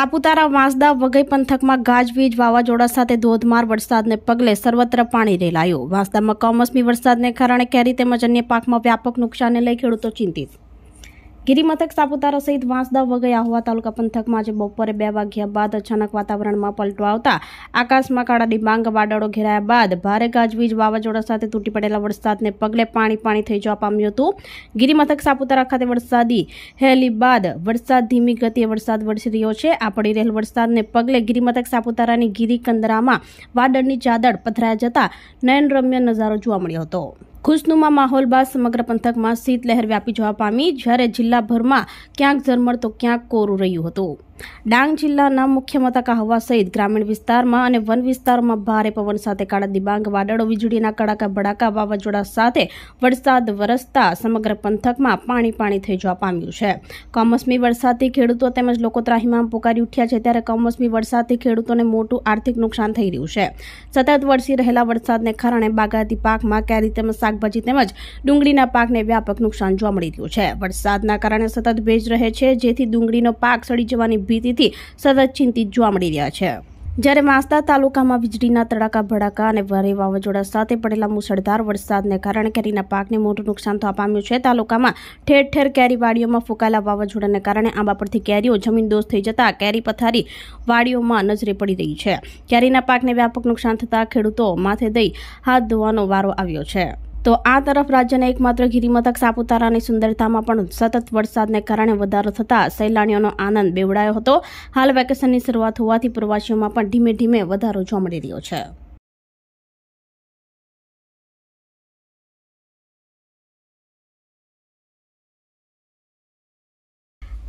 સાપુતારા વાંસદા વઘઈ પંથકમાં ગાજવીજ વાવાઝોડા સાથે ધોધમાર વરસાદને પગલે સર્વત્ર પાણી રેલાયું વાંસદામાં કમોસમી વરસાદને કારણે કેરી તેમજ અન્ય પાકમાં વ્યાપક નુકસાનને લઈ ખેડૂતો ચિંતિત ગિરિમથક સાપુતારા સહિત વાંસદા વગઈ આહવા તાલુકા પંથકમાં આજે બપોરે બે વાગ્યા બાદ અચાનક વાતાવરણમાં પલટો આવતા આકાશમાં કાળા ડિબાંગ વાદળો ઘેરાયા બાદ ભારે ગાજવીજ વાવાઝોડા સાથે તૂટી પડેલા વરસાદને પગલે પાણી પાણી થઈ જવા પામ્યું હતું ગિરિમથક સાપુતારા ખાતે વરસાદી હેલી બાદ વરસાદ ધીમી ગતિએ વરસાદ વરસી રહ્યો છે આ પડી રહેલ વરસાદને પગલે ગિરિમથક સાપુતારાની ગિરિકંદરામાં વાદળની ચાદર પથરાયા જતા નયનરમ્ય નજારો જોવા મળ્યો હતો ખુશનુમા માહોલ બાદ સમગ્ર પંથકમાં શીતલહેર વ્યાપી જવા પામી જ્યારે જિલ્લાભરમાં ક્યાંક ઝરમર તો ક્યાંક કોરું રહ્યું હતું ડાંગ જિલ્લાના મુખ્ય મથક હવા સહિત ગ્રામીણ વિસ્તારમાં અને વન વિસ્તારમાં ભારે પવન સાથે કાળા દિબાંગ વાદળો વીજળીના કડાકા ભડાકા વાવાઝોડા સાથે વરસાદ વરસતા સમગ્ર પંથકમાં પાણી પાણી થઈ જવા પામ્યું છે કમોસમી વરસાદથી ખેડૂતો તેમજ લોકો ત્રાહીમામ પોકારી ઉઠ્યા છે ત્યારે કમોસમી વરસાદથી ખેડૂતોને મોટું આર્થિક નુકસાન થઈ રહ્યું છે સતત વરસી રહેલા વરસાદને કારણે બાગાયતી પાકમાં કેરી તેમજ શાકભાજી તેમજ ડુંગળીના પાકને વ્યાપક નુકસાન જોવા મળી રહ્યું છે વરસાદના કારણે સતત ભેજ રહે છે જેથી ડુંગળીનો પાક સડી જવાની ભીતિથી સતત ચિંતિત જોવા મળી રહ્યા છે જ્યારે માસદા તાલુકામાં વીજળીના તડાકા ભડાકા અને ભારે વાવાઝોડા સાથે પડેલા મુસળધાર વરસાદને કારણે કેરીના પાકને મોટું નુકસાન થવા પામ્યું છે તાલુકામાં ઠેર ઠેર કેરીવાડીઓમાં ફૂંકાયેલા વાવાઝોડાને કારણે આંબા પરથી કેરીઓ જમીનદોસ્ત થઈ જતા કેરી પથારી વાડીઓમાં નજરે પડી રહી છે કેરીના પાકને વ્યાપક નુકસાન થતાં ખેડૂતો માથે દઈ હાથ ધોવાનો વારો આવ્યો છે તો આ તરફ રાજ્યના એકમાત્ર ગિરિમથક સાપુતારાની સુંદરતામાં પણ સતત વરસાદને કારણે વધારો થતાં સહેલાણીઓનો આનંદ બેવડાયો હતો હાલ વેકેશનની શરૂઆત હોવાથી પ્રવાસીઓમાં પણ ધીમે ધીમે વધારો જોવા મળી રહ્યો છે